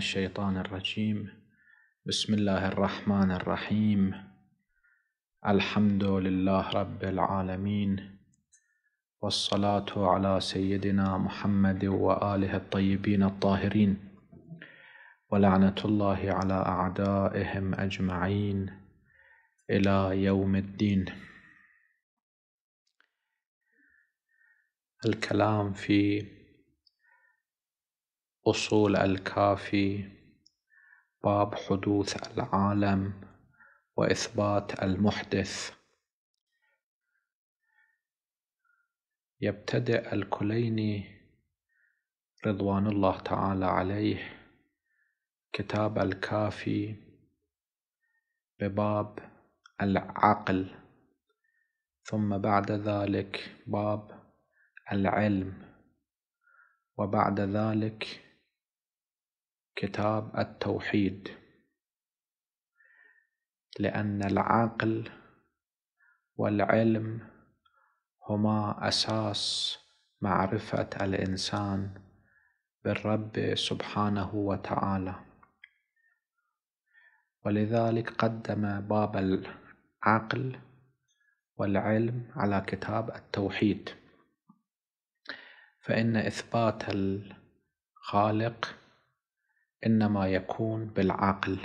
الشيطان الرجيم بسم الله الرحمن الرحيم الحمد لله رب العالمين والصلاة على سيدنا محمد وآله الطيبين الطاهرين ولعنة الله على أعدائهم أجمعين إلى يوم الدين الكلام في أصول الكافي باب حدوث العالم وإثبات المحدث يبتدئ الكليني رضوان الله تعالى عليه كتاب الكافي بباب العقل ثم بعد ذلك باب العلم وبعد ذلك كتاب التوحيد لأن العقل والعلم هما أساس معرفة الإنسان بالرب سبحانه وتعالى ولذلك قدم باب العقل والعلم على كتاب التوحيد فإن إثبات الخالق انما يكون بالعقل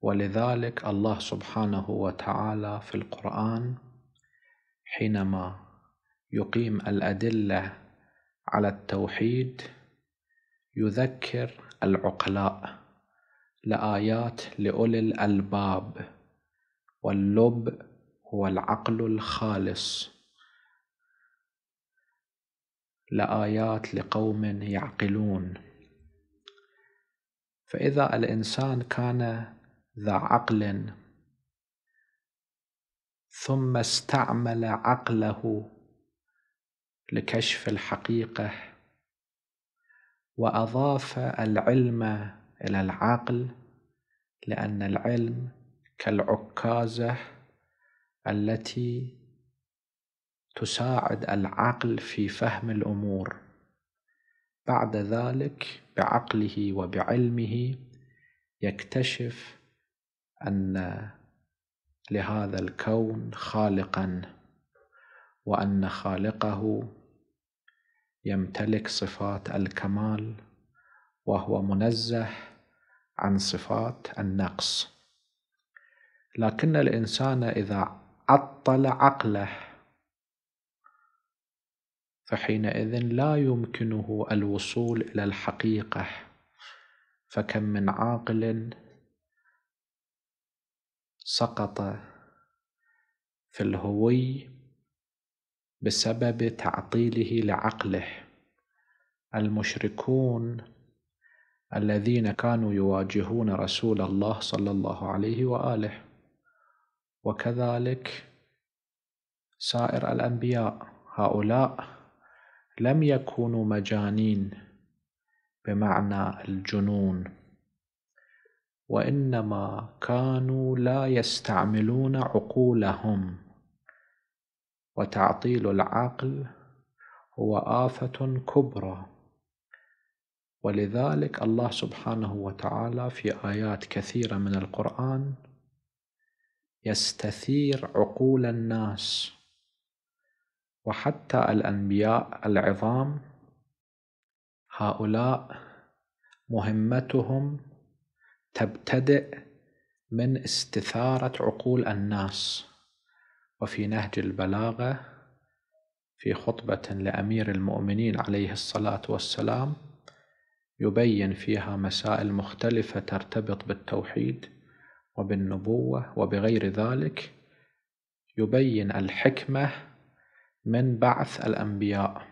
ولذلك الله سبحانه وتعالى في القران حينما يقيم الادله على التوحيد يذكر العقلاء لايات لاولي الالباب واللب هو العقل الخالص لايات لقوم يعقلون فإذا الإنسان كان ذا عقل ثم استعمل عقله لكشف الحقيقة وأضاف العلم إلى العقل لأن العلم كالعكازة التي تساعد العقل في فهم الأمور بعد ذلك بعقله وبعلمه يكتشف أن لهذا الكون خالقا وأن خالقه يمتلك صفات الكمال وهو منزه عن صفات النقص لكن الإنسان إذا عطل عقله فحينئذ لا يمكنه الوصول إلى الحقيقة فكم من عاقل سقط في الهوي بسبب تعطيله لعقله المشركون الذين كانوا يواجهون رسول الله صلى الله عليه واله وكذلك سائر الانبياء هؤلاء لم يكونوا مجانين بمعنى الجنون وانما كانوا لا يستعملون عقولهم وتعطيل العقل هو افه كبرى ولذلك الله سبحانه وتعالى في ايات كثيره من القران يستثير عقول الناس وحتى الأنبياء العظام هؤلاء مهمتهم تبتدئ من استثارة عقول الناس وفي نهج البلاغة في خطبة لأمير المؤمنين عليه الصلاة والسلام يبين فيها مسائل مختلفة ترتبط بالتوحيد وبالنبوة وبغير ذلك يبين الحكمة من بعث الأنبياء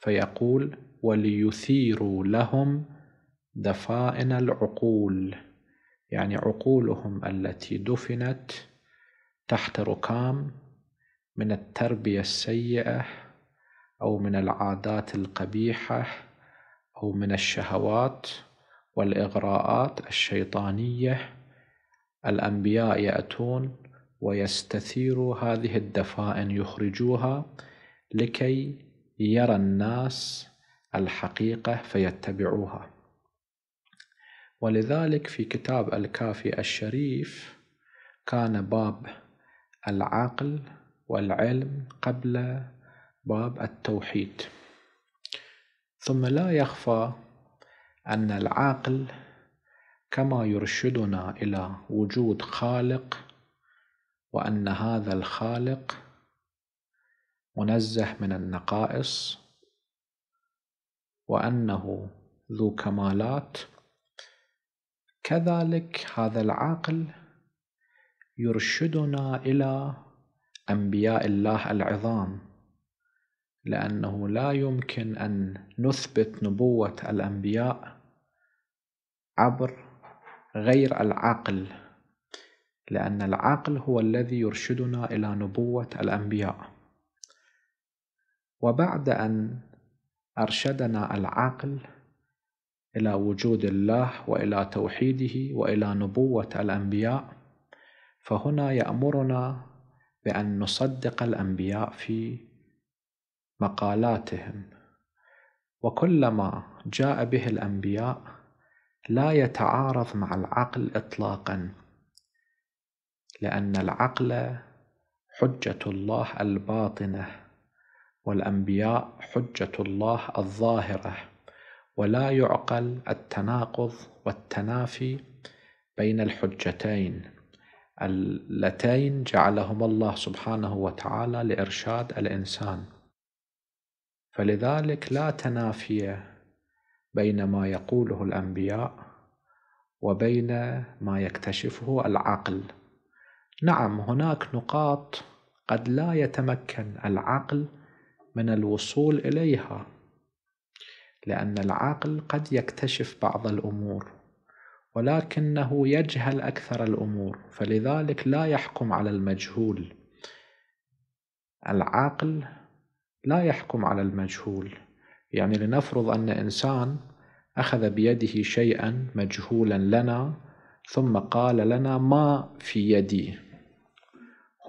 فيقول وليثيروا لهم دفائن العقول يعني عقولهم التي دفنت تحت ركام من التربية السيئة أو من العادات القبيحة أو من الشهوات والإغراءات الشيطانية الأنبياء يأتون ويستثيروا هذه الدفائن يخرجوها لكي يرى الناس الحقيقة فيتبعوها ولذلك في كتاب الكافي الشريف كان باب العقل والعلم قبل باب التوحيد ثم لا يخفى أن العقل كما يرشدنا إلى وجود خالق وأن هذا الخالق منزه من النقائص وأنه ذو كمالات كذلك هذا العقل يرشدنا إلى أنبياء الله العظام لأنه لا يمكن أن نثبت نبوة الأنبياء عبر غير العقل لأن العقل هو الذي يرشدنا إلى نبوة الأنبياء وبعد أن أرشدنا العقل إلى وجود الله وإلى توحيده وإلى نبوة الأنبياء فهنا يأمرنا بأن نصدق الأنبياء في مقالاتهم وكلما جاء به الأنبياء لا يتعارض مع العقل إطلاقاً لأن العقل حجة الله الباطنة والأنبياء حجة الله الظاهرة ولا يعقل التناقض والتنافي بين الحجتين اللتين جعلهما الله سبحانه وتعالى لإرشاد الإنسان فلذلك لا تنافي بين ما يقوله الأنبياء وبين ما يكتشفه العقل نعم هناك نقاط قد لا يتمكن العقل من الوصول اليها لان العقل قد يكتشف بعض الامور ولكنه يجهل اكثر الامور فلذلك لا يحكم على المجهول العقل لا يحكم على المجهول يعني لنفرض ان انسان اخذ بيده شيئا مجهولا لنا ثم قال لنا ما في يدي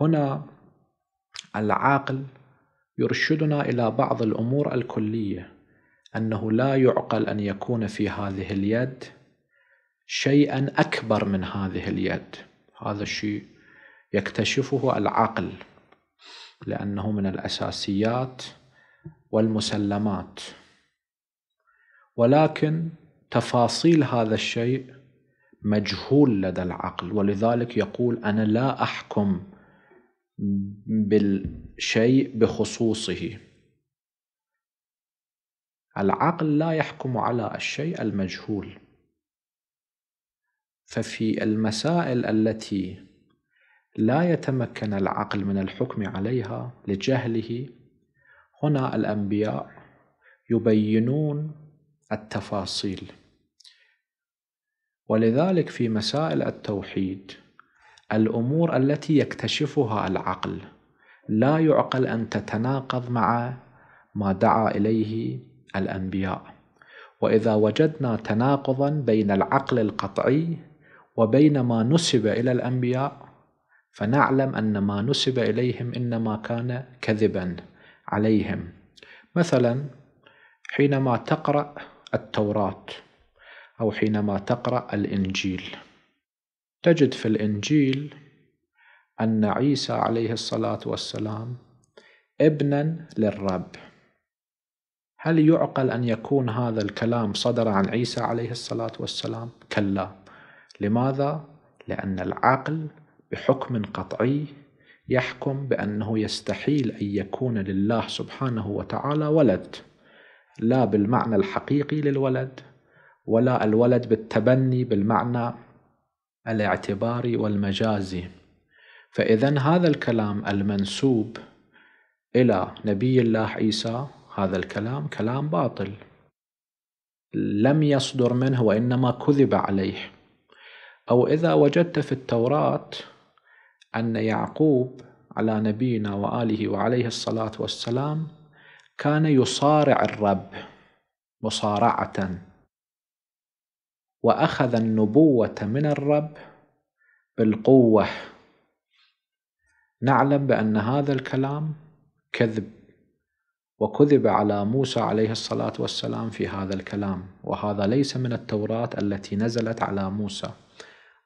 هنا العاقل يرشدنا إلى بعض الأمور الكلية أنه لا يعقل أن يكون في هذه اليد شيئا أكبر من هذه اليد هذا الشيء يكتشفه العقل لأنه من الأساسيات والمسلمات ولكن تفاصيل هذا الشيء مجهول لدى العقل ولذلك يقول أنا لا أحكم بالشيء بخصوصه العقل لا يحكم على الشيء المجهول ففي المسائل التي لا يتمكن العقل من الحكم عليها لجهله هنا الأنبياء يبينون التفاصيل ولذلك في مسائل التوحيد الامور التي يكتشفها العقل لا يعقل ان تتناقض مع ما دعا اليه الانبياء واذا وجدنا تناقضا بين العقل القطعي وبين ما نسب الى الانبياء فنعلم ان ما نسب اليهم انما كان كذبا عليهم مثلا حينما تقرا التوراه او حينما تقرا الانجيل تجد في الإنجيل أن عيسى عليه الصلاة والسلام ابنا للرب هل يعقل أن يكون هذا الكلام صدر عن عيسى عليه الصلاة والسلام؟ كلا لماذا؟ لأن العقل بحكم قطعي يحكم بأنه يستحيل أن يكون لله سبحانه وتعالى ولد لا بالمعنى الحقيقي للولد ولا الولد بالتبني بالمعنى الاعتباري والمجازي فإذا هذا الكلام المنسوب إلى نبي الله عيسى هذا الكلام كلام باطل لم يصدر منه وإنما كذب عليه أو إذا وجدت في التوراة أن يعقوب على نبينا وآله وعليه الصلاة والسلام كان يصارع الرب مصارعة وأخذ النبوة من الرب بالقوة نعلم بأن هذا الكلام كذب وكذب على موسى عليه الصلاة والسلام في هذا الكلام وهذا ليس من التوراة التي نزلت على موسى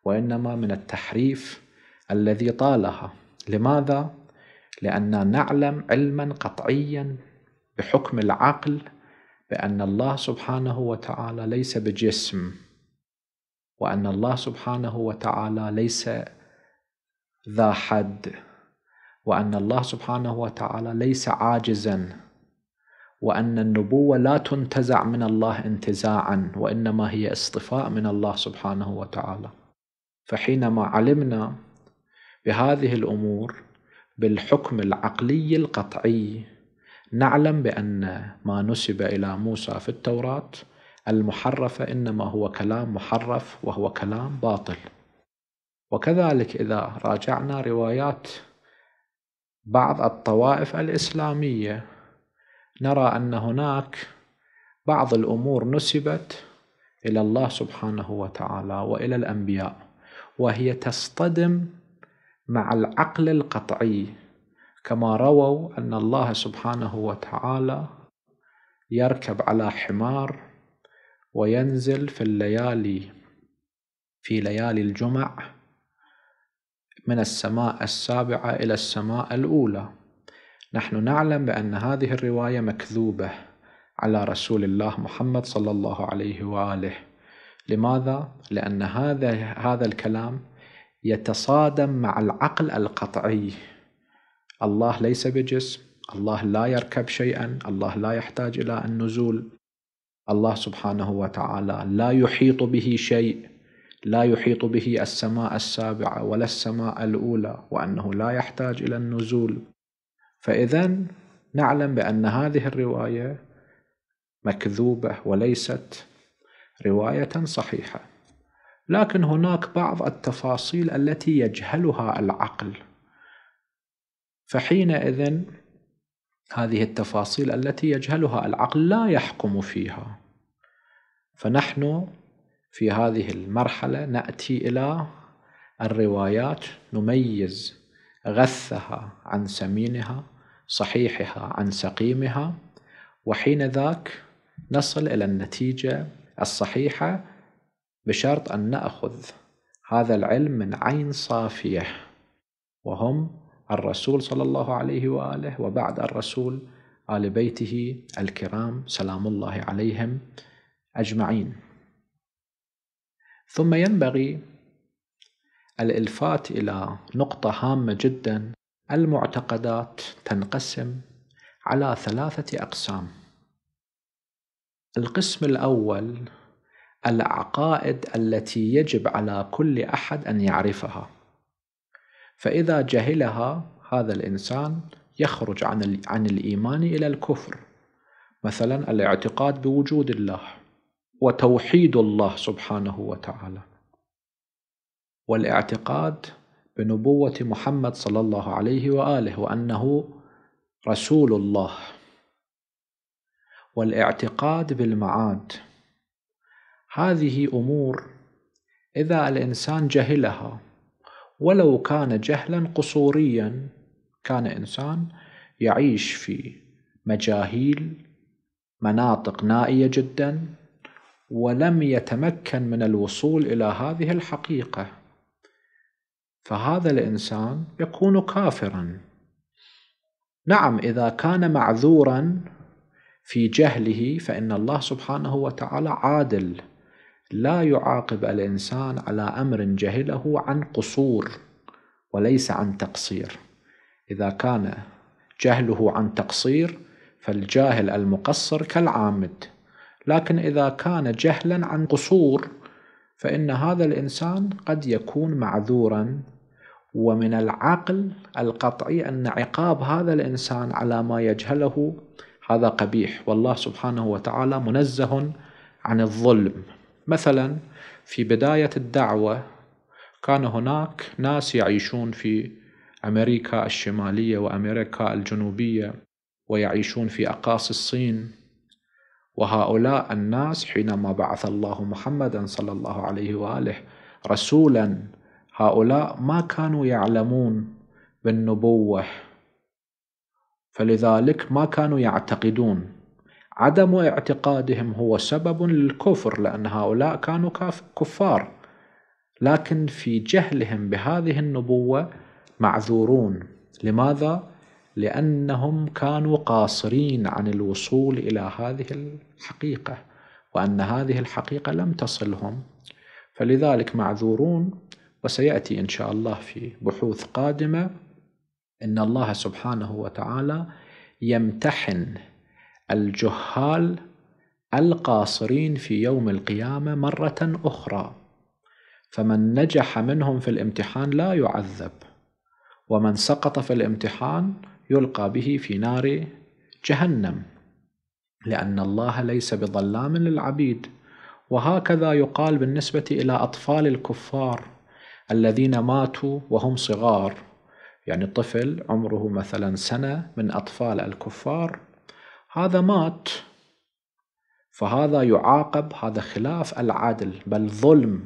وإنما من التحريف الذي طالها لماذا؟ لأننا نعلم علما قطعيا بحكم العقل بأن الله سبحانه وتعالى ليس بجسم وأن الله سبحانه وتعالى ليس ذا حد وأن الله سبحانه وتعالى ليس عاجزا وأن النبوة لا تنتزع من الله انتزاعا وإنما هي اصطفاء من الله سبحانه وتعالى فحينما علمنا بهذه الأمور بالحكم العقلي القطعي نعلم بأن ما نسب إلى موسى في التوراة المحرفة إنما هو كلام محرف وهو كلام باطل وكذلك إذا راجعنا روايات بعض الطوائف الإسلامية نرى أن هناك بعض الأمور نسبت إلى الله سبحانه وتعالى وإلى الأنبياء وهي تصطدم مع العقل القطعي كما رووا أن الله سبحانه وتعالى يركب على حمار وينزل في الليالي في ليالي الجمع من السماء السابعة إلى السماء الأولى نحن نعلم بأن هذه الرواية مكذوبة على رسول الله محمد صلى الله عليه وآله لماذا؟ لأن هذا هذا الكلام يتصادم مع العقل القطعي الله ليس بجسم الله لا يركب شيئا الله لا يحتاج إلى النزول الله سبحانه وتعالى لا يحيط به شيء لا يحيط به السماء السابعة ولا السماء الأولى وأنه لا يحتاج إلى النزول فإذا نعلم بأن هذه الرواية مكذوبة وليست رواية صحيحة لكن هناك بعض التفاصيل التي يجهلها العقل فحينئذ هذه التفاصيل التي يجهلها العقل لا يحكم فيها فنحن في هذه المرحلة نأتي إلى الروايات نميز غثها عن سمينها صحيحها عن سقيمها وحين ذاك نصل إلى النتيجة الصحيحة بشرط أن نأخذ هذا العلم من عين صافية وهم الرسول صلى الله عليه واله وبعد الرسول ال بيته الكرام سلام الله عليهم اجمعين ثم ينبغي الالفات الى نقطه هامه جدا المعتقدات تنقسم على ثلاثه اقسام القسم الاول العقائد التي يجب على كل احد ان يعرفها فإذا جهلها هذا الإنسان يخرج عن, عن الإيمان إلى الكفر مثلا الاعتقاد بوجود الله وتوحيد الله سبحانه وتعالى والاعتقاد بنبوة محمد صلى الله عليه وآله وأنه رسول الله والاعتقاد بالمعاد هذه أمور إذا الإنسان جهلها ولو كان جهلا قصوريا كان إنسان يعيش في مجاهيل مناطق نائية جدا ولم يتمكن من الوصول إلى هذه الحقيقة فهذا الإنسان يكون كافرا نعم إذا كان معذورا في جهله فإن الله سبحانه وتعالى عادل لا يعاقب الإنسان على أمر جهله عن قصور وليس عن تقصير إذا كان جهله عن تقصير فالجاهل المقصر كالعامد لكن إذا كان جهلا عن قصور فإن هذا الإنسان قد يكون معذورا ومن العقل القطعي أن عقاب هذا الإنسان على ما يجهله هذا قبيح والله سبحانه وتعالى منزه عن الظلم مثلا في بداية الدعوة كان هناك ناس يعيشون في أمريكا الشمالية وأمريكا الجنوبية ويعيشون في أقاصي الصين وهؤلاء الناس حينما بعث الله محمدا صلى الله عليه وآله رسولا هؤلاء ما كانوا يعلمون بالنبوة فلذلك ما كانوا يعتقدون عدم اعتقادهم هو سبب للكفر لأن هؤلاء كانوا كفار لكن في جهلهم بهذه النبوة معذورون لماذا؟ لأنهم كانوا قاصرين عن الوصول إلى هذه الحقيقة وأن هذه الحقيقة لم تصلهم فلذلك معذورون وسيأتي إن شاء الله في بحوث قادمة إن الله سبحانه وتعالى يمتحن الجهال القاصرين في يوم القيامة مرة أخرى فمن نجح منهم في الامتحان لا يعذب ومن سقط في الامتحان يلقى به في نار جهنم لأن الله ليس بظلام للعبيد وهكذا يقال بالنسبة إلى أطفال الكفار الذين ماتوا وهم صغار يعني طفل عمره مثلا سنة من أطفال الكفار هذا مات فهذا يعاقب هذا خلاف العدل بل ظلم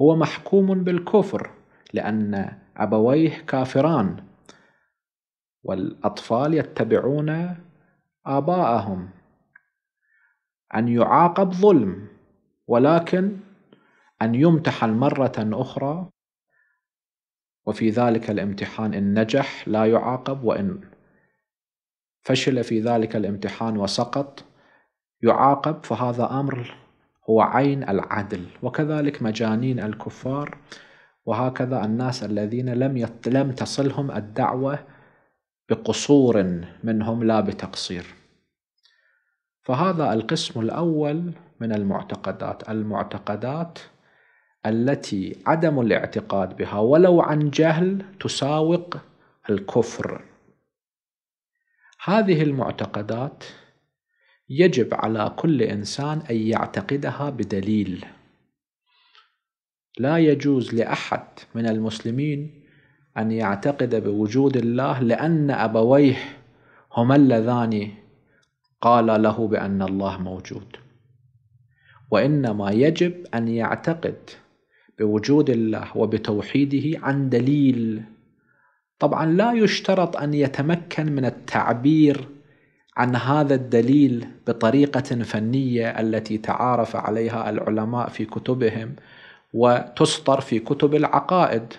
هو محكوم بالكفر لأن أبويه كافران والأطفال يتبعون آباءهم أن يعاقب ظلم ولكن أن يمتحن مرة أخرى وفي ذلك الامتحان إن نجح لا يعاقب وإن فشل في ذلك الامتحان وسقط يعاقب فهذا امر هو عين العدل وكذلك مجانين الكفار وهكذا الناس الذين لم يت... لم تصلهم الدعوه بقصور منهم لا بتقصير فهذا القسم الاول من المعتقدات المعتقدات التي عدم الاعتقاد بها ولو عن جهل تساوق الكفر هذه المعتقدات يجب على كل انسان ان يعتقدها بدليل لا يجوز لاحد من المسلمين ان يعتقد بوجود الله لان ابويه هما اللذان قال له بان الله موجود وانما يجب ان يعتقد بوجود الله وبتوحيده عن دليل طبعا لا يشترط أن يتمكن من التعبير عن هذا الدليل بطريقة فنية التي تعارف عليها العلماء في كتبهم وتسطر في كتب العقائد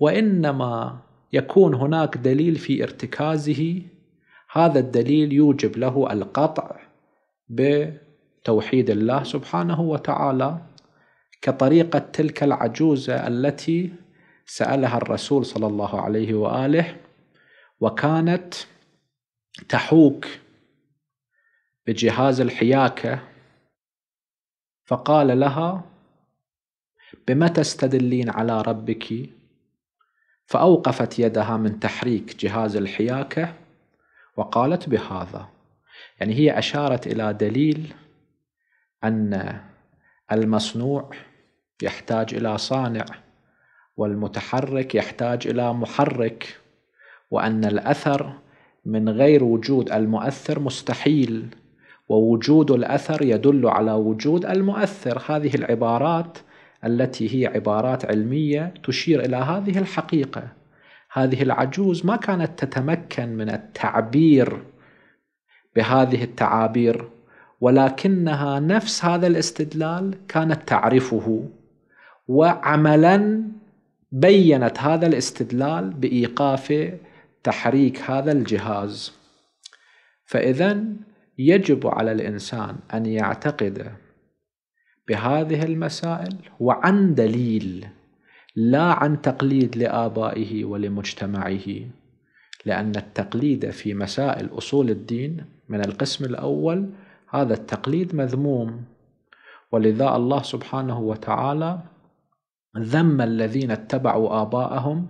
وإنما يكون هناك دليل في ارتكازه هذا الدليل يوجب له القطع بتوحيد الله سبحانه وتعالى كطريقة تلك العجوزة التي سألها الرسول صلى الله عليه وآله وكانت تحوك بجهاز الحياكة فقال لها بما تستدلين على ربك فأوقفت يدها من تحريك جهاز الحياكة وقالت بهذا يعني هي أشارت إلى دليل أن المصنوع يحتاج إلى صانع والمتحرك يحتاج إلى محرك وأن الأثر من غير وجود المؤثر مستحيل ووجود الأثر يدل على وجود المؤثر هذه العبارات التي هي عبارات علمية تشير إلى هذه الحقيقة هذه العجوز ما كانت تتمكن من التعبير بهذه التعابير ولكنها نفس هذا الاستدلال كانت تعرفه وعملا بينت هذا الاستدلال بإيقاف تحريك هذا الجهاز فإذا يجب على الإنسان أن يعتقد بهذه المسائل وعن دليل لا عن تقليد لآبائه ولمجتمعه لأن التقليد في مسائل أصول الدين من القسم الأول هذا التقليد مذموم ولذا الله سبحانه وتعالى ذم الذين اتبعوا آباءهم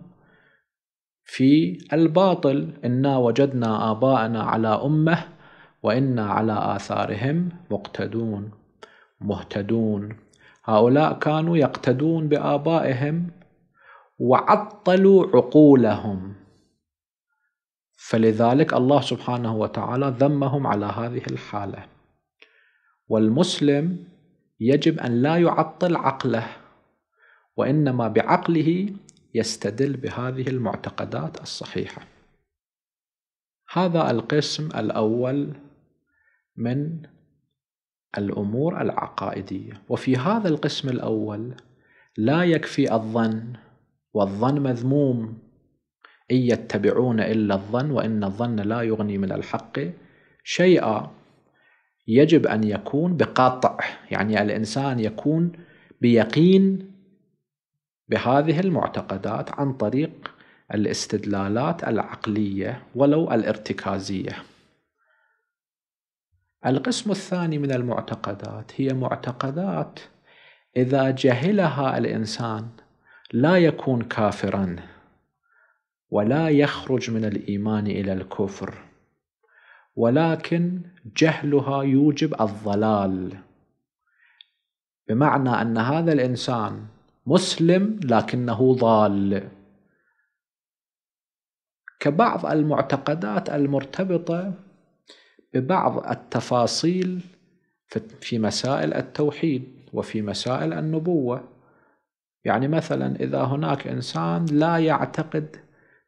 في الباطل إنا وجدنا آباءنا على أمه وإنا على آثارهم مقتدون مهتدون هؤلاء كانوا يقتدون بآبائهم وعطلوا عقولهم فلذلك الله سبحانه وتعالى ذمهم على هذه الحالة والمسلم يجب أن لا يعطل عقله وإنما بعقله يستدل بهذه المعتقدات الصحيحة هذا القسم الأول من الأمور العقائدية وفي هذا القسم الأول لا يكفي الظن والظن مذموم إن يتبعون إلا الظن وإن الظن لا يغني من الحق شيئا يجب أن يكون بقاطع يعني الإنسان يكون بيقين بهذه المعتقدات عن طريق الاستدلالات العقلية ولو الارتكازية القسم الثاني من المعتقدات هي معتقدات إذا جهلها الإنسان لا يكون كافرا ولا يخرج من الإيمان إلى الكفر ولكن جهلها يوجب الضلال بمعنى أن هذا الإنسان مسلم لكنه ضال كبعض المعتقدات المرتبطه ببعض التفاصيل في مسائل التوحيد وفي مسائل النبوه يعني مثلا اذا هناك انسان لا يعتقد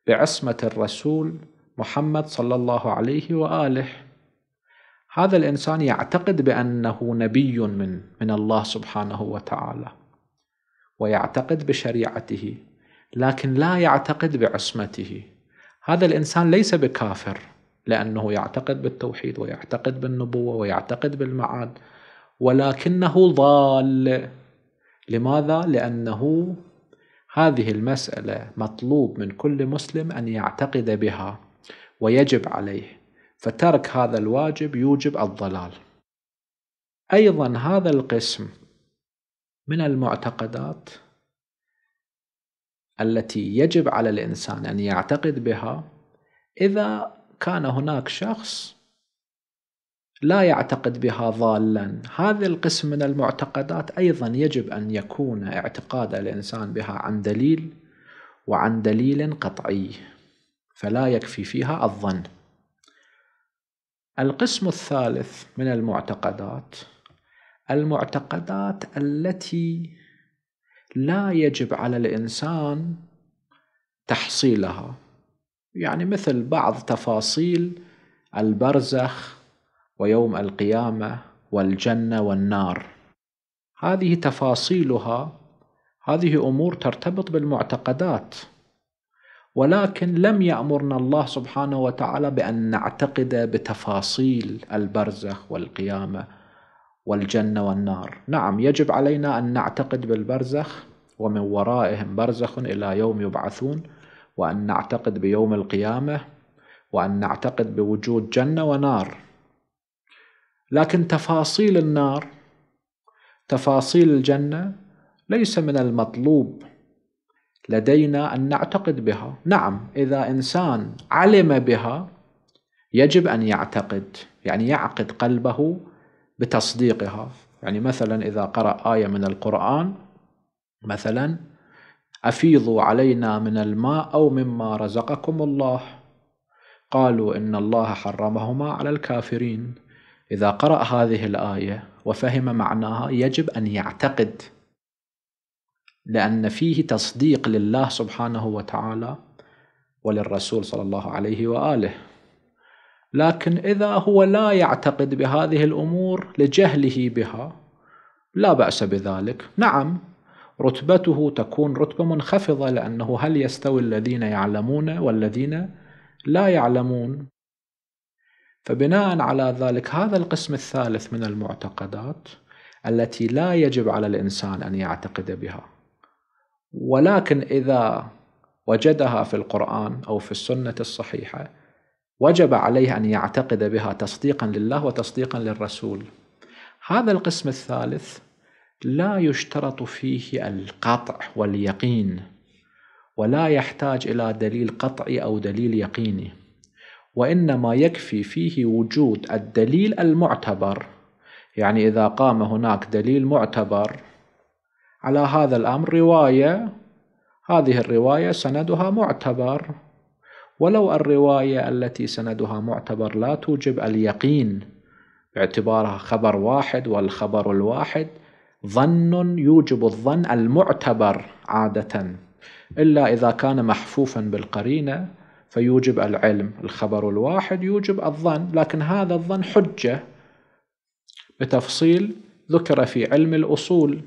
بعصمه الرسول محمد صلى الله عليه واله هذا الانسان يعتقد بانه نبي من من الله سبحانه وتعالى ويعتقد بشريعته لكن لا يعتقد بعصمته هذا الانسان ليس بكافر لانه يعتقد بالتوحيد ويعتقد بالنبوه ويعتقد بالمعاد ولكنه ضال لماذا لانه هذه المساله مطلوب من كل مسلم ان يعتقد بها ويجب عليه فترك هذا الواجب يوجب الضلال ايضا هذا القسم من المعتقدات التي يجب على الإنسان أن يعتقد بها إذا كان هناك شخص لا يعتقد بها ضالا هذا القسم من المعتقدات أيضا يجب أن يكون اعتقاد الإنسان بها عن دليل وعن دليل قطعي فلا يكفي فيها الظن القسم الثالث من المعتقدات المعتقدات التي لا يجب على الانسان تحصيلها يعني مثل بعض تفاصيل البرزخ ويوم القيامه والجنه والنار هذه تفاصيلها هذه امور ترتبط بالمعتقدات ولكن لم يامرنا الله سبحانه وتعالى بان نعتقد بتفاصيل البرزخ والقيامه والجنة والنار نعم يجب علينا أن نعتقد بالبرزخ ومن ورائهم برزخ إلى يوم يبعثون وأن نعتقد بيوم القيامة وأن نعتقد بوجود جنة ونار لكن تفاصيل النار تفاصيل الجنة ليس من المطلوب لدينا أن نعتقد بها نعم إذا إنسان علم بها يجب أن يعتقد يعني يعقد قلبه بتصديقها يعني مثلا إذا قرأ آية من القرآن مثلا أفيضوا علينا من الماء أو مما رزقكم الله قالوا إن الله حرمهما على الكافرين إذا قرأ هذه الآية وفهم معناها يجب أن يعتقد لأن فيه تصديق لله سبحانه وتعالى وللرسول صلى الله عليه وآله لكن إذا هو لا يعتقد بهذه الأمور لجهله بها لا بأس بذلك نعم رتبته تكون رتبة منخفضة لأنه هل يستوي الذين يعلمون والذين لا يعلمون فبناء على ذلك هذا القسم الثالث من المعتقدات التي لا يجب على الإنسان أن يعتقد بها ولكن إذا وجدها في القرآن أو في السنة الصحيحة وجب عليه أن يعتقد بها تصديقا لله وتصديقا للرسول هذا القسم الثالث لا يشترط فيه القطع واليقين ولا يحتاج إلى دليل قطعي أو دليل يقيني وإنما يكفي فيه وجود الدليل المعتبر يعني إذا قام هناك دليل معتبر على هذا الأمر رواية هذه الرواية سندها معتبر ولو الرواية التي سندها معتبر لا توجب اليقين باعتبارها خبر واحد والخبر الواحد ظن يوجب الظن المعتبر عادة إلا إذا كان محفوفا بالقرينة فيوجب العلم الخبر الواحد يوجب الظن لكن هذا الظن حجة بتفصيل ذكر في علم الأصول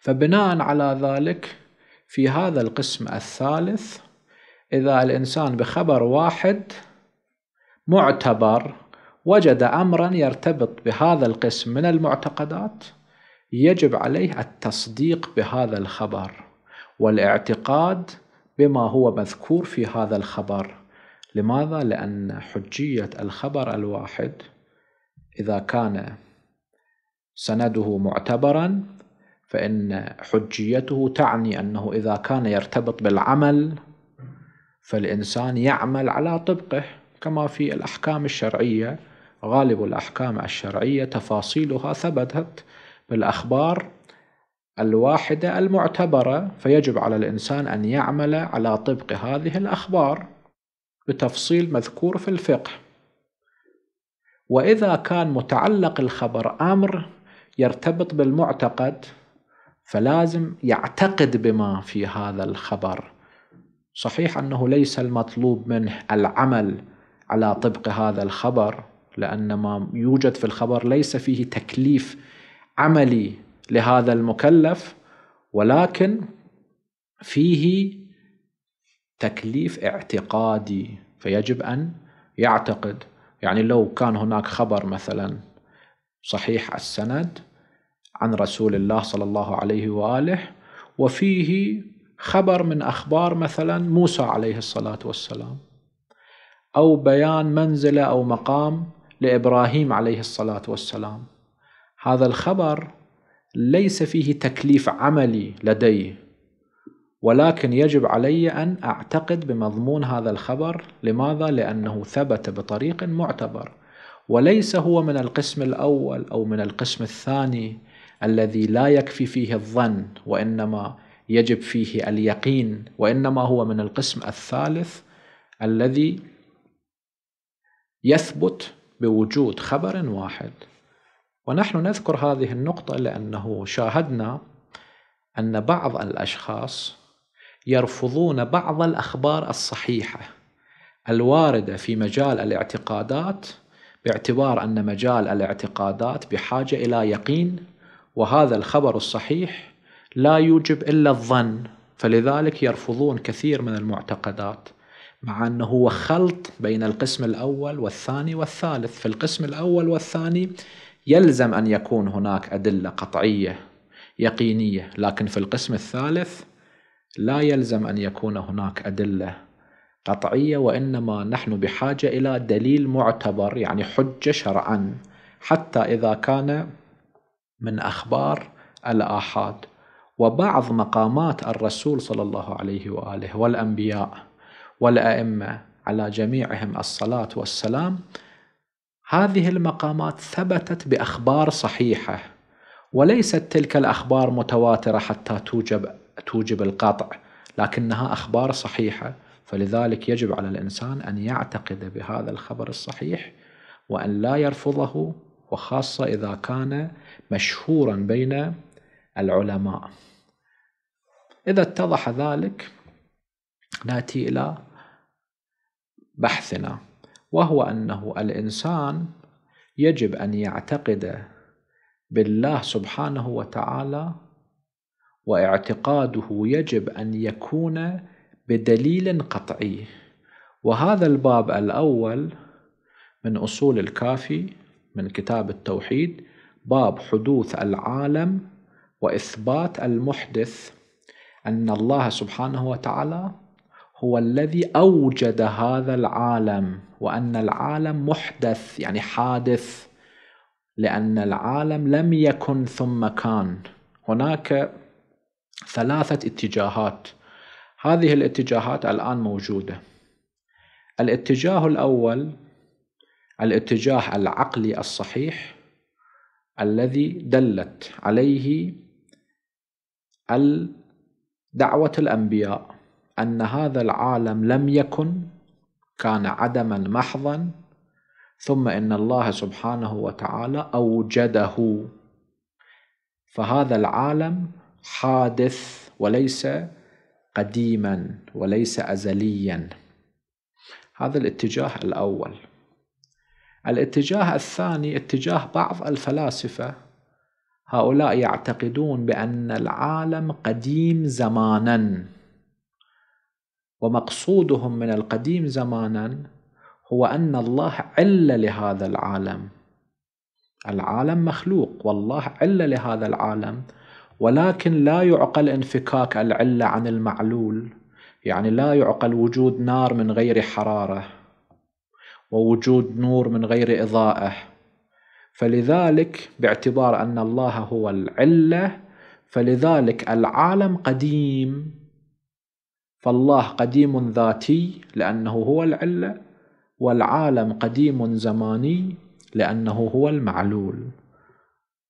فبناء على ذلك في هذا القسم الثالث إذا الإنسان بخبر واحد معتبر وجد أمرا يرتبط بهذا القسم من المعتقدات يجب عليه التصديق بهذا الخبر والاعتقاد بما هو مذكور في هذا الخبر لماذا؟ لأن حجية الخبر الواحد إذا كان سنده معتبرا فإن حجيته تعني أنه إذا كان يرتبط بالعمل فالإنسان يعمل على طبقه كما في الأحكام الشرعية غالب الأحكام الشرعية تفاصيلها ثبتت بالأخبار الواحدة المعتبرة فيجب على الإنسان أن يعمل على طبق هذه الأخبار بتفصيل مذكور في الفقه وإذا كان متعلق الخبر أمر يرتبط بالمعتقد فلازم يعتقد بما في هذا الخبر صحيح أنه ليس المطلوب منه العمل على طبق هذا الخبر لأن ما يوجد في الخبر ليس فيه تكليف عملي لهذا المكلف ولكن فيه تكليف اعتقادي فيجب أن يعتقد يعني لو كان هناك خبر مثلا صحيح السند عن رسول الله صلى الله عليه وآله وفيه خبر من أخبار مثلا موسى عليه الصلاة والسلام أو بيان منزلة أو مقام لإبراهيم عليه الصلاة والسلام هذا الخبر ليس فيه تكليف عملي لدي ولكن يجب علي أن أعتقد بمضمون هذا الخبر لماذا؟ لأنه ثبت بطريق معتبر وليس هو من القسم الأول أو من القسم الثاني الذي لا يكفي فيه الظن وإنما يجب فيه اليقين وإنما هو من القسم الثالث الذي يثبت بوجود خبر واحد ونحن نذكر هذه النقطة لأنه شاهدنا أن بعض الأشخاص يرفضون بعض الأخبار الصحيحة الواردة في مجال الاعتقادات باعتبار أن مجال الاعتقادات بحاجة إلى يقين وهذا الخبر الصحيح لا يوجب إلا الظن فلذلك يرفضون كثير من المعتقدات مع أنه هو خلط بين القسم الأول والثاني والثالث في القسم الأول والثاني يلزم أن يكون هناك أدلة قطعية يقينية لكن في القسم الثالث لا يلزم أن يكون هناك أدلة قطعية وإنما نحن بحاجة إلى دليل معتبر يعني حجة شرعا حتى إذا كان من أخبار الآحاد وبعض مقامات الرسول صلى الله عليه واله والانبياء والائمه على جميعهم الصلاه والسلام هذه المقامات ثبتت باخبار صحيحه وليست تلك الاخبار متواتره حتى توجب توجب القطع لكنها اخبار صحيحه فلذلك يجب على الانسان ان يعتقد بهذا الخبر الصحيح وان لا يرفضه وخاصه اذا كان مشهورا بين العلماء إذا اتضح ذلك ناتي إلى بحثنا وهو أنه الإنسان يجب أن يعتقد بالله سبحانه وتعالى واعتقاده يجب أن يكون بدليل قطعي وهذا الباب الأول من أصول الكافي من كتاب التوحيد باب حدوث العالم وإثبات المحدث أن الله سبحانه وتعالى هو الذي أوجد هذا العالم وأن العالم محدث يعني حادث لأن العالم لم يكن ثم كان هناك ثلاثة اتجاهات هذه الاتجاهات الآن موجودة الاتجاه الأول الاتجاه العقلي الصحيح الذي دلت عليه ال دعوة الأنبياء أن هذا العالم لم يكن كان عدما محضا ثم إن الله سبحانه وتعالى أوجده فهذا العالم حادث وليس قديما وليس أزليا هذا الاتجاه الأول الاتجاه الثاني اتجاه بعض الفلاسفة هؤلاء يعتقدون بأن العالم قديم زمانا ومقصودهم من القديم زمانا هو أن الله علة لهذا العالم العالم مخلوق والله علة لهذا العالم ولكن لا يعقل انفكاك العلة عن المعلول يعني لا يعقل وجود نار من غير حرارة ووجود نور من غير إضاءة فلذلك باعتبار أن الله هو العلة فلذلك العالم قديم فالله قديم ذاتي لأنه هو العلة والعالم قديم زماني لأنه هو المعلول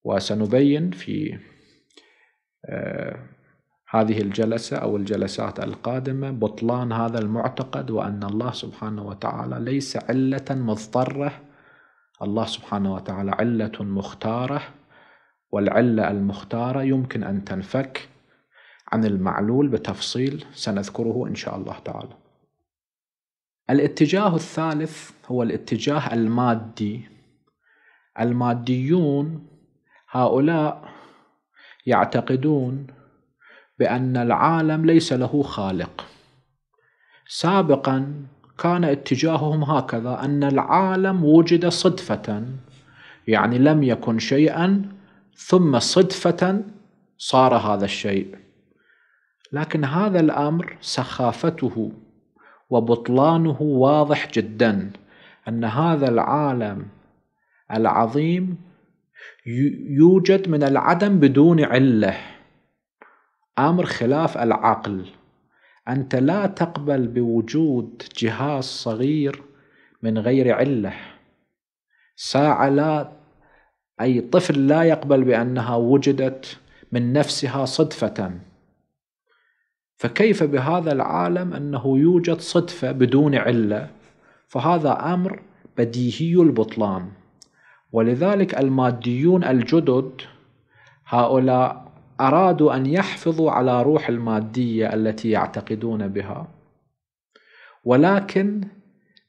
وسنبين في آه، هذه الجلسة أو الجلسات القادمة بطلان هذا المعتقد وأن الله سبحانه وتعالى ليس علة مضطرة الله سبحانه وتعالى علة مختارة والعلة المختارة يمكن أن تنفك عن المعلول بتفصيل سنذكره إن شاء الله تعالى الاتجاه الثالث هو الاتجاه المادي الماديون هؤلاء يعتقدون بأن العالم ليس له خالق سابقا كان اتجاههم هكذا أن العالم وجد صدفة يعني لم يكن شيئا ثم صدفة صار هذا الشيء لكن هذا الأمر سخافته وبطلانه واضح جدا أن هذا العالم العظيم يوجد من العدم بدون عله امر خلاف العقل أنت لا تقبل بوجود جهاز صغير من غير علة ساعة لا أي طفل لا يقبل بأنها وجدت من نفسها صدفة فكيف بهذا العالم أنه يوجد صدفة بدون علة فهذا أمر بديهي البطلان ولذلك الماديون الجدد هؤلاء أرادوا أن يحفظوا على روح المادية التي يعتقدون بها ولكن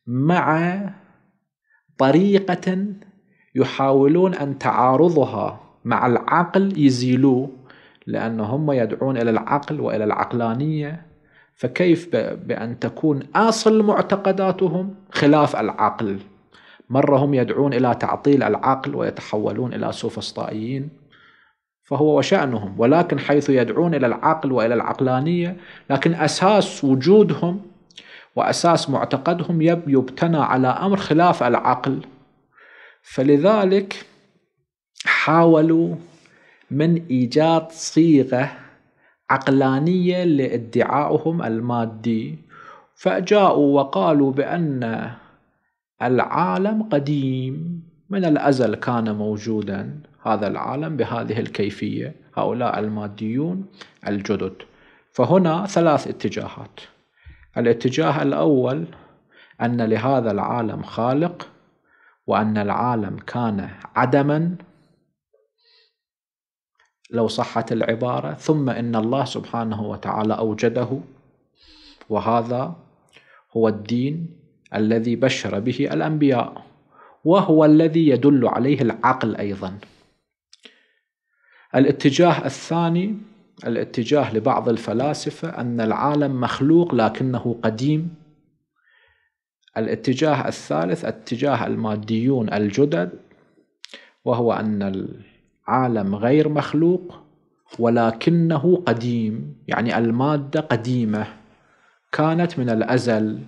مع طريقة يحاولون أن تعارضها مع العقل يزيلوه لأن هم يدعون إلى العقل وإلى العقلانية فكيف بأن تكون أصل معتقداتهم خلاف العقل مرة هم يدعون إلى تعطيل العقل ويتحولون إلى سوفسطائيين فهو وشأنهم ولكن حيث يدعون إلى العقل وإلى العقلانية لكن أساس وجودهم وأساس معتقدهم يبتنى على أمر خلاف العقل فلذلك حاولوا من إيجاد صيغة عقلانية لادعائهم المادي فجاءوا وقالوا بأن العالم قديم من الأزل كان موجوداً هذا العالم بهذه الكيفية هؤلاء الماديون الجدد فهنا ثلاث اتجاهات الاتجاه الأول أن لهذا العالم خالق وأن العالم كان عدما لو صحت العبارة ثم إن الله سبحانه وتعالى أوجده وهذا هو الدين الذي بشر به الأنبياء وهو الذي يدل عليه العقل أيضا الاتجاه الثاني الاتجاه لبعض الفلاسفه ان العالم مخلوق لكنه قديم الاتجاه الثالث اتجاه الماديون الجدد وهو ان العالم غير مخلوق ولكنه قديم يعني الماده قديمه كانت من الازل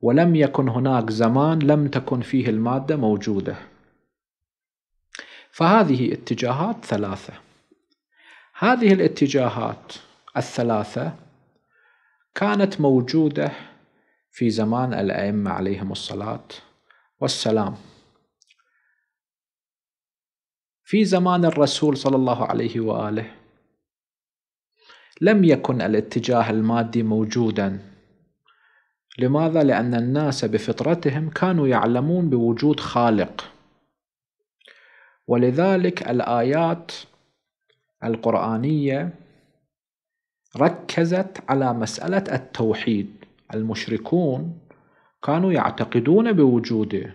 ولم يكن هناك زمان لم تكن فيه الماده موجوده فهذه اتجاهات ثلاثة هذه الاتجاهات الثلاثة كانت موجودة في زمان الأئمة عليهم الصلاة والسلام في زمان الرسول صلى الله عليه وآله لم يكن الاتجاه المادي موجودا لماذا؟ لأن الناس بفطرتهم كانوا يعلمون بوجود خالق ولذلك الآيات القرآنية ركزت على مسألة التوحيد المشركون كانوا يعتقدون بوجوده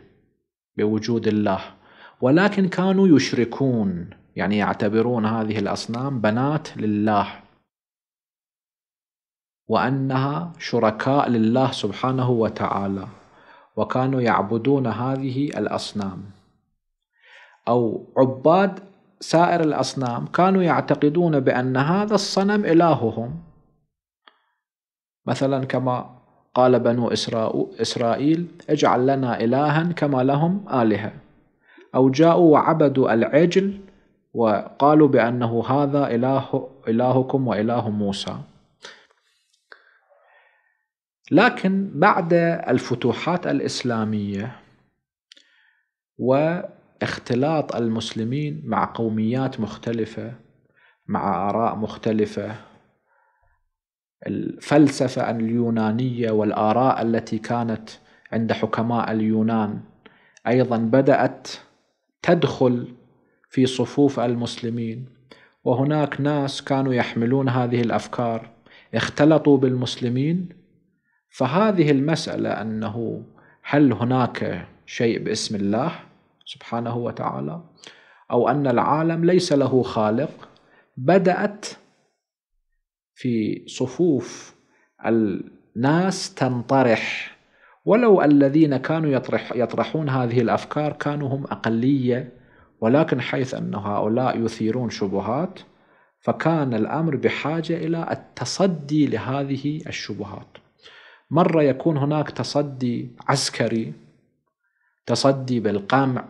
بوجود الله ولكن كانوا يشركون يعني يعتبرون هذه الأصنام بنات لله وأنها شركاء لله سبحانه وتعالى وكانوا يعبدون هذه الأصنام أو عباد سائر الأصنام كانوا يعتقدون بأن هذا الصنم إلههم مثلا كما قال بنو إسرائيل اجعل لنا إلها كما لهم آلهة أو جاءوا وعبدوا العجل وقالوا بأنه هذا إله إلهكم وإله موسى لكن بعد الفتوحات الإسلامية و اختلاط المسلمين مع قوميات مختلفة مع آراء مختلفة الفلسفة اليونانية والآراء التي كانت عند حكماء اليونان أيضا بدأت تدخل في صفوف المسلمين وهناك ناس كانوا يحملون هذه الأفكار اختلطوا بالمسلمين فهذه المسألة أنه هل هناك شيء باسم الله سبحانه وتعالى أو أن العالم ليس له خالق بدأت في صفوف الناس تنطرح ولو الذين كانوا يطرح يطرحون هذه الافكار كانوا هم اقليه ولكن حيث ان هؤلاء يثيرون شبهات فكان الامر بحاجه الى التصدي لهذه الشبهات. مره يكون هناك تصدي عسكري تصدي بالقمع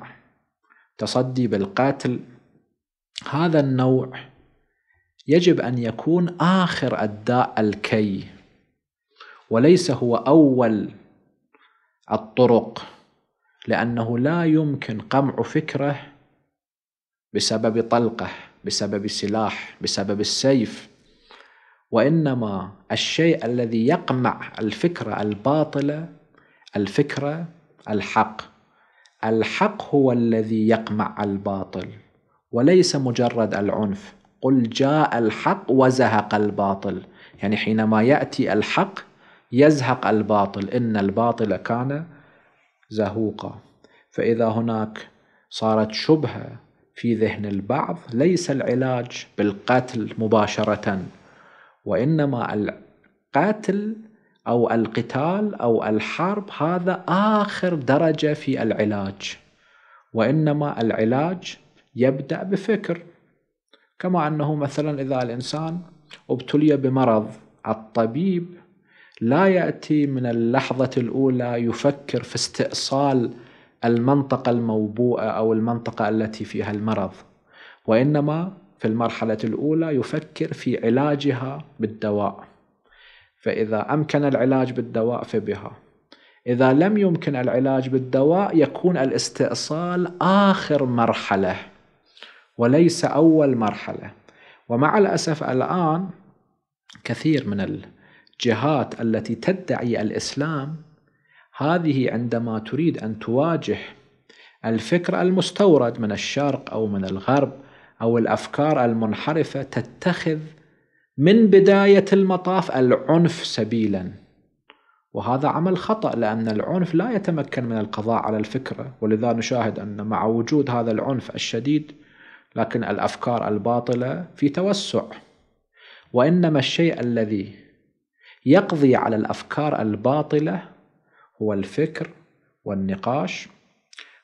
تصدي بالقتل هذا النوع يجب ان يكون اخر الداء الكي وليس هو اول الطرق لانه لا يمكن قمع فكره بسبب طلقه بسبب سلاح بسبب السيف وانما الشيء الذي يقمع الفكره الباطله الفكره الحق الحق هو الذي يقمع الباطل وليس مجرد العنف قل جاء الحق وزهق الباطل يعني حينما يأتي الحق يزهق الباطل إن الباطل كان زهوقا فإذا هناك صارت شبهة في ذهن البعض ليس العلاج بالقتل مباشرة وإنما القتل او القتال او الحرب هذا اخر درجه في العلاج وانما العلاج يبدا بفكر كما انه مثلا اذا الانسان ابتلي بمرض الطبيب لا ياتي من اللحظه الاولى يفكر في استئصال المنطقه الموبوءه او المنطقه التي فيها المرض وانما في المرحله الاولى يفكر في علاجها بالدواء فإذا أمكن العلاج بالدواء فبها إذا لم يمكن العلاج بالدواء يكون الاستئصال آخر مرحلة وليس أول مرحلة ومع الأسف الآن كثير من الجهات التي تدعي الإسلام هذه عندما تريد أن تواجه الفكر المستورد من الشرق أو من الغرب أو الأفكار المنحرفة تتخذ من بداية المطاف العنف سبيلا وهذا عمل خطأ لأن العنف لا يتمكن من القضاء على الفكرة ولذا نشاهد أن مع وجود هذا العنف الشديد لكن الأفكار الباطلة في توسع وإنما الشيء الذي يقضي على الأفكار الباطلة هو الفكر والنقاش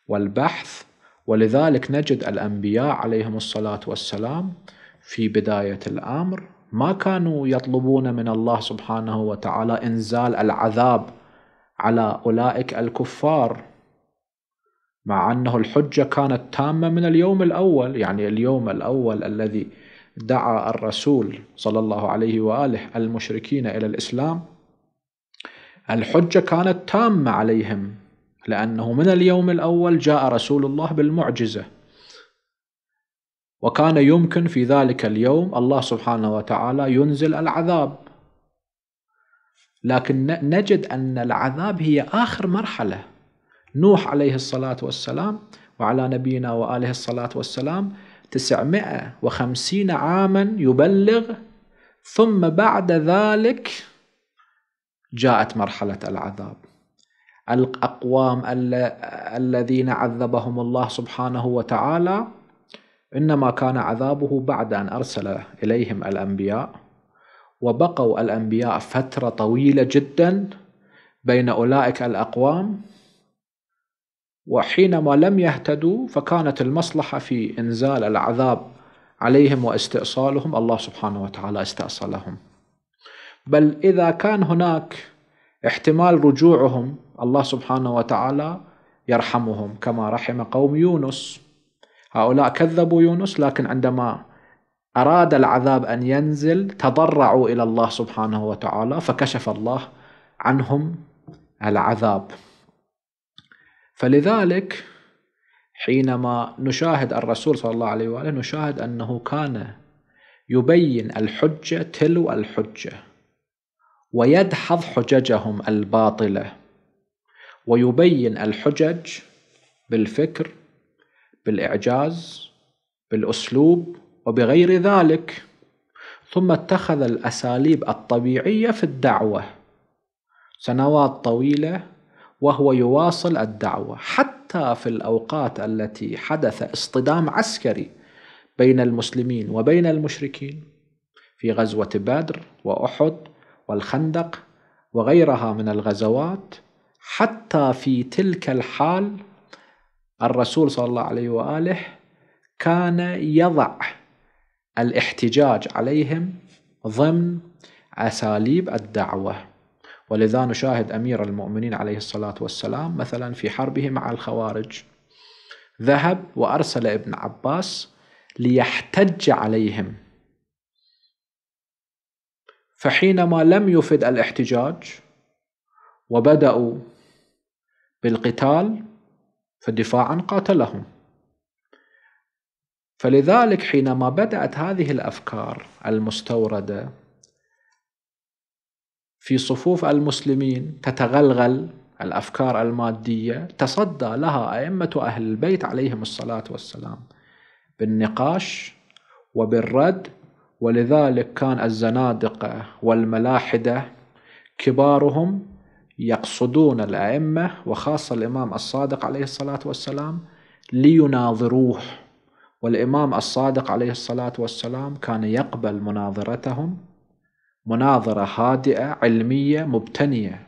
والبحث ولذلك نجد الأنبياء عليهم الصلاة والسلام في بداية الأمر ما كانوا يطلبون من الله سبحانه وتعالى انزال العذاب على اولئك الكفار مع انه الحجه كانت تامه من اليوم الاول يعني اليوم الاول الذي دعا الرسول صلى الله عليه واله المشركين الى الاسلام الحجه كانت تامه عليهم لانه من اليوم الاول جاء رسول الله بالمعجزه وكان يمكن في ذلك اليوم الله سبحانه وتعالى ينزل العذاب لكن نجد أن العذاب هي آخر مرحلة نوح عليه الصلاة والسلام وعلى نبينا وآله الصلاة والسلام 950 عاما يبلغ ثم بعد ذلك جاءت مرحلة العذاب الأقوام الذين عذبهم الله سبحانه وتعالى إنما كان عذابه بعد أن أرسل إليهم الأنبياء وبقوا الأنبياء فترة طويلة جدا بين أولئك الأقوام وحينما لم يهتدوا فكانت المصلحة في إنزال العذاب عليهم واستئصالهم الله سبحانه وتعالى استأصلهم بل إذا كان هناك احتمال رجوعهم الله سبحانه وتعالى يرحمهم كما رحم قوم يونس هؤلاء كذبوا يونس لكن عندما أراد العذاب أن ينزل تضرعوا إلى الله سبحانه وتعالى فكشف الله عنهم العذاب فلذلك حينما نشاهد الرسول صلى الله عليه وآله نشاهد أنه كان يبين الحجة تلو الحجة ويدحض حججهم الباطلة ويبين الحجج بالفكر بالاعجاز بالاسلوب وبغير ذلك ثم اتخذ الاساليب الطبيعيه في الدعوه سنوات طويله وهو يواصل الدعوه حتى في الاوقات التي حدث اصطدام عسكري بين المسلمين وبين المشركين في غزوه بدر واحد والخندق وغيرها من الغزوات حتى في تلك الحال الرسول صلى الله عليه واله كان يضع الاحتجاج عليهم ضمن اساليب الدعوه ولذا نشاهد امير المؤمنين عليه الصلاه والسلام مثلا في حربه مع الخوارج ذهب وارسل ابن عباس ليحتج عليهم فحينما لم يفد الاحتجاج وبداوا بالقتال فدفاعا قاتلهم فلذلك حينما بدأت هذه الأفكار المستوردة في صفوف المسلمين تتغلغل الأفكار المادية تصدى لها أئمة أهل البيت عليهم الصلاة والسلام بالنقاش وبالرد ولذلك كان الزنادقة والملاحدة كبارهم يقصدون الأئمة وخاصة الإمام الصادق عليه الصلاة والسلام ليناظروه والإمام الصادق عليه الصلاة والسلام كان يقبل مناظرتهم مناظرة هادئة علمية مبتنية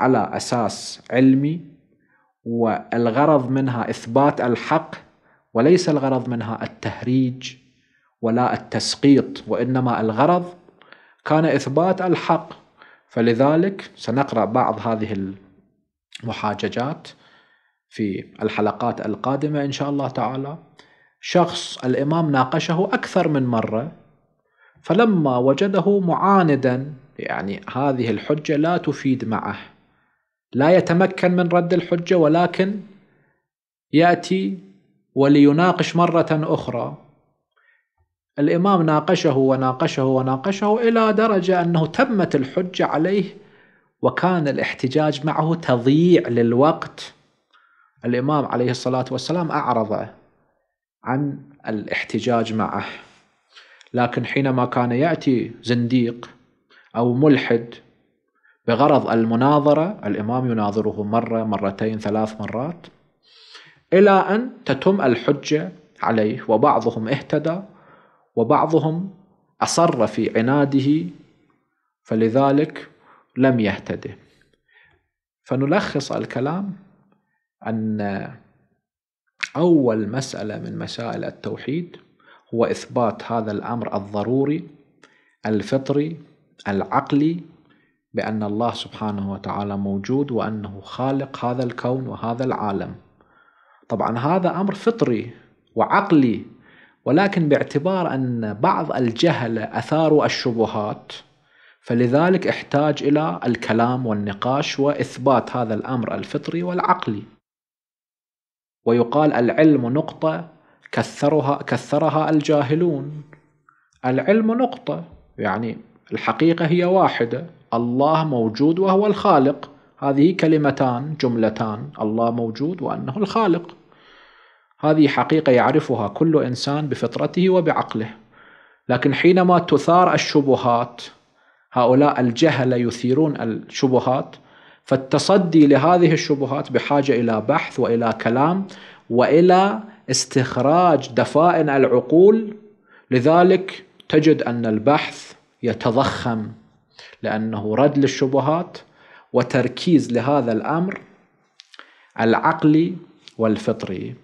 على أساس علمي والغرض منها إثبات الحق وليس الغرض منها التهريج ولا التسقيط وإنما الغرض كان إثبات الحق فلذلك سنقرأ بعض هذه المحاججات في الحلقات القادمة إن شاء الله تعالى شخص الإمام ناقشه أكثر من مرة فلما وجده معاندا يعني هذه الحجة لا تفيد معه لا يتمكن من رد الحجة ولكن يأتي وليناقش مرة أخرى الإمام ناقشه وناقشه وناقشه إلى درجة أنه تمت الحجة عليه وكان الاحتجاج معه تضييع للوقت الإمام عليه الصلاة والسلام أعرض عن الاحتجاج معه لكن حينما كان يأتي زنديق أو ملحد بغرض المناظرة الإمام يناظره مرة مرتين ثلاث مرات إلى أن تتم الحجة عليه وبعضهم اهتدى وبعضهم أصر في عناده فلذلك لم يهتده فنلخص الكلام أن أول مسألة من مسائل التوحيد هو إثبات هذا الأمر الضروري الفطري العقلي بأن الله سبحانه وتعالى موجود وأنه خالق هذا الكون وهذا العالم طبعا هذا أمر فطري وعقلي ولكن باعتبار أن بعض الجهل أثاروا الشبهات فلذلك احتاج إلى الكلام والنقاش وإثبات هذا الأمر الفطري والعقلي ويقال العلم نقطة كثرها, كثرها الجاهلون العلم نقطة يعني الحقيقة هي واحدة الله موجود وهو الخالق هذه كلمتان جملتان الله موجود وأنه الخالق هذه حقيقة يعرفها كل إنسان بفطرته وبعقله لكن حينما تثار الشبهات هؤلاء الجهل يثيرون الشبهات فالتصدي لهذه الشبهات بحاجة إلى بحث وإلى كلام وإلى استخراج دفائن العقول لذلك تجد أن البحث يتضخم لأنه رد للشبهات وتركيز لهذا الأمر العقلي والفطري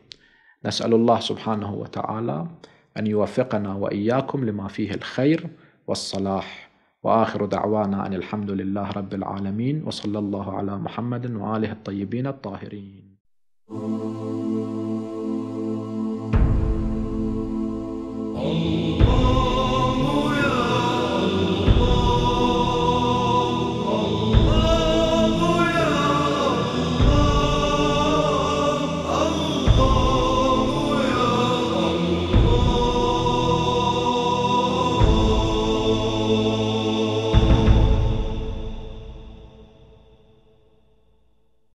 نسأل الله سبحانه وتعالى أن يوفقنا وإياكم لما فيه الخير والصلاح وآخر دعوانا أن الحمد لله رب العالمين وصلى الله على محمد وآله الطيبين الطاهرين Allah